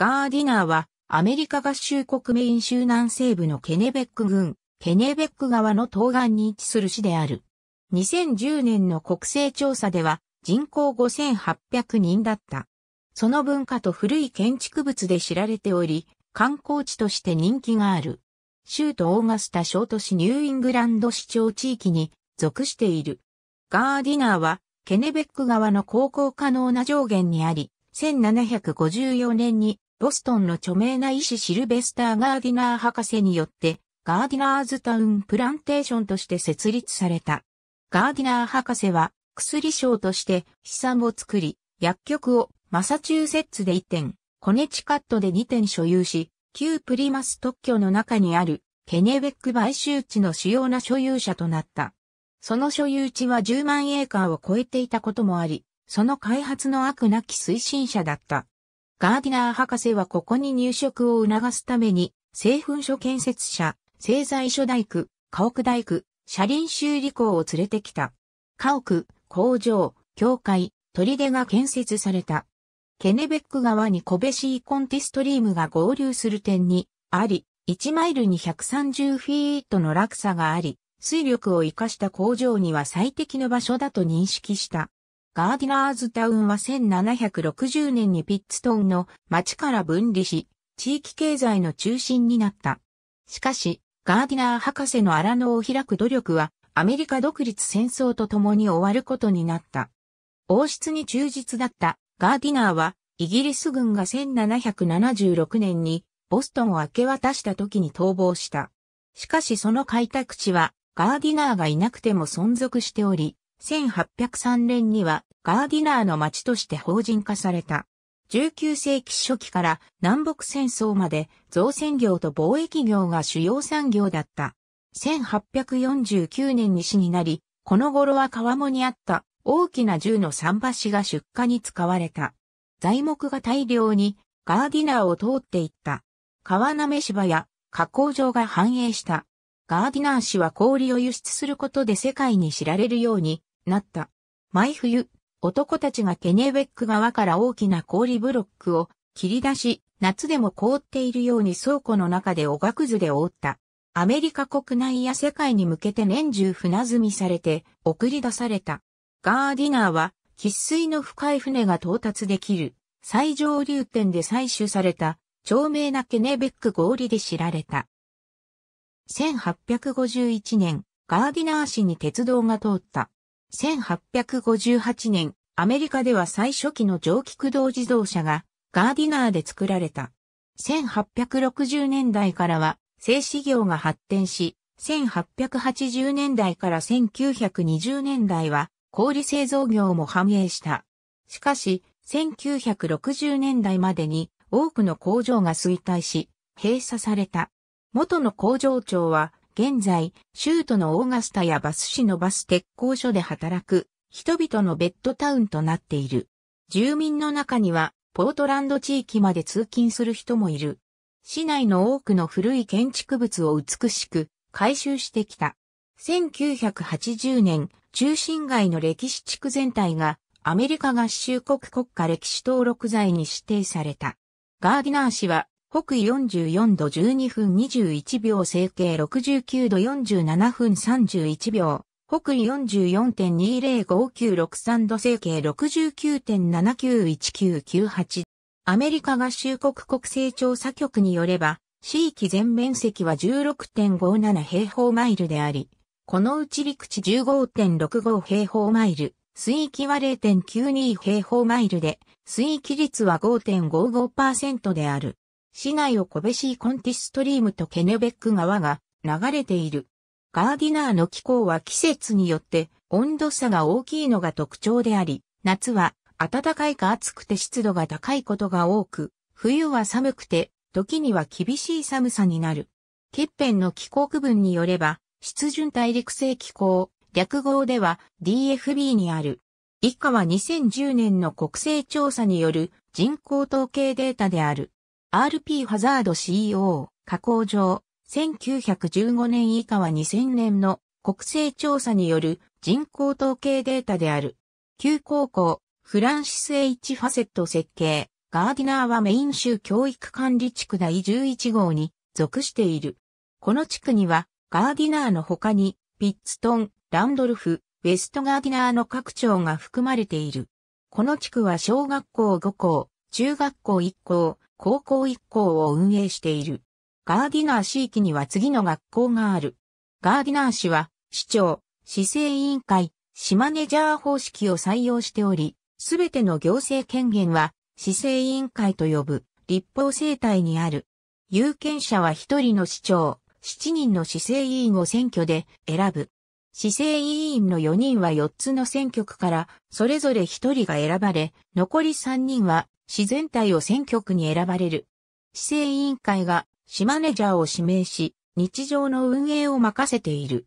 ガーディナーはアメリカ合衆国メイン州南西部のケネベック郡、ケネベック川の東岸に位置する市である。2010年の国勢調査では人口5800人だった。その文化と古い建築物で知られており、観光地として人気がある。州都オーガスタ小都市ニューイングランド市長地域に属している。ガーディナーはケネベック川の航行可能な上限にあり、1754年にボストンの著名な医師シルベスター・ガーディナー博士によって、ガーディナーズタウンプランテーションとして設立された。ガーディナー博士は薬商として資産を作り、薬局をマサチューセッツで1点、コネチカットで2点所有し、旧プリマス特許の中にあるケネベック買収地の主要な所有者となった。その所有地は10万エーカーを超えていたこともあり、その開発の悪なき推進者だった。ガーディナー博士はここに入植を促すために、製粉所建設者、製材所大工、家屋大工、車輪修理工を連れてきた。家屋、工場、教会、砦が建設された。ケネベック川にコベシーコンティストリームが合流する点にあり、1マイルに130フィートの落差があり、水力を活かした工場には最適の場所だと認識した。ガーディナーズタウンは1760年にピッツトンの町から分離し、地域経済の中心になった。しかし、ガーディナー博士の荒野を開く努力は、アメリカ独立戦争と共に終わることになった。王室に忠実だったガーディナーは、イギリス軍が1776年にボストンを明け渡した時に逃亡した。しかしその開拓地はガーディナーがいなくても存続しており、1803年にはガーディナーの町として法人化された。19世紀初期から南北戦争まで造船業と貿易業が主要産業だった。1849年に市になり、この頃は川面にあった大きな銃の桟橋が出荷に使われた。材木が大量にガーディナーを通っていった。川滑芝や加工場が繁栄した。ガーディナー氏は氷を輸出することで世界に知られるようになった。毎冬、男たちがケネベック側から大きな氷ブロックを切り出し、夏でも凍っているように倉庫の中でおがくずで覆った。アメリカ国内や世界に向けて年中船積みされて送り出された。ガーディナーは、喫水の深い船が到達できる最上流点で採取された長命なケネベック氷で知られた。1851年、ガーディナー市に鉄道が通った。1858年、アメリカでは最初期の蒸気駆動自動車がガーディナーで作られた。1860年代からは製紙業が発展し、1880年代から1920年代は氷製造業も繁栄した。しかし、1960年代までに多くの工場が衰退し、閉鎖された。元の工場長は現在、州都のオーガスタやバス市のバス鉄工所で働く人々のベッドタウンとなっている。住民の中には、ポートランド地域まで通勤する人もいる。市内の多くの古い建築物を美しく回収してきた。1980年、中心街の歴史地区全体がアメリカ合衆国国家歴史登録財に指定された。ガーディナー氏は北緯44度12分21秒整形69度47分31秒、北緯44.205963度整形69.791998。アメリカ合衆国国勢調査局によれば、地域全面積は16.57平方マイルであり、このうち陸地15.65平方マイル、水域は0.92平方マイルで、水域率は5.55%である。市内をコベシーコンティストリームとケネベック川が流れている。ガーディナーの気候は季節によって温度差が大きいのが特徴であり、夏は暖かいか暑くて湿度が高いことが多く、冬は寒くて、時には厳しい寒さになる。欠片の気候区分によれば、湿潤大陸性気候、略号では DFB にある。以下は2010年の国勢調査による人口統計データである。RP ハザード CO、加工場、1915年以下は2000年の国勢調査による人口統計データである。旧高校、フランシス H ファセット設計、ガーディナーはメイン州教育管理地区第11号に属している。この地区にはガーディナーの他にピッツトン、ランドルフ、ウェストガーディナーの各町が含まれている。この地区は小学校5校、中学校1校、高校一校を運営している。ガーディナー市域には次の学校がある。ガーディナー市は、市長、市政委員会、市マネジャー方式を採用しており、すべての行政権限は、市政委員会と呼ぶ、立法生体にある。有権者は一人の市長、七人の市政委員を選挙で選ぶ。市政委員の4人は4つの選挙区から、それぞれ1人が選ばれ、残り3人は市全体を選挙区に選ばれる。市政委員会が市マネジャーを指名し、日常の運営を任せている。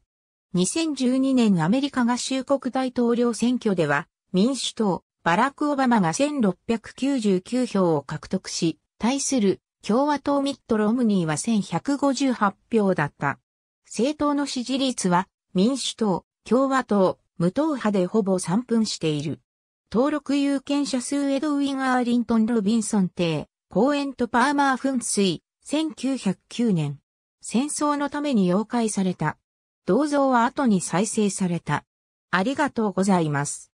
2012年アメリカ合衆国大統領選挙では、民主党、バラク・オバマが1699票を獲得し、対する共和党ミット・ロムニーは1158票だった。政党の支持率は民主党、共和党、無党派でほぼ3分している。登録有権者数エドウィン・アーリントン・ロビンソン邸、公園とパーマー噴水、1909年。戦争のために妖怪された。銅像は後に再生された。ありがとうございます。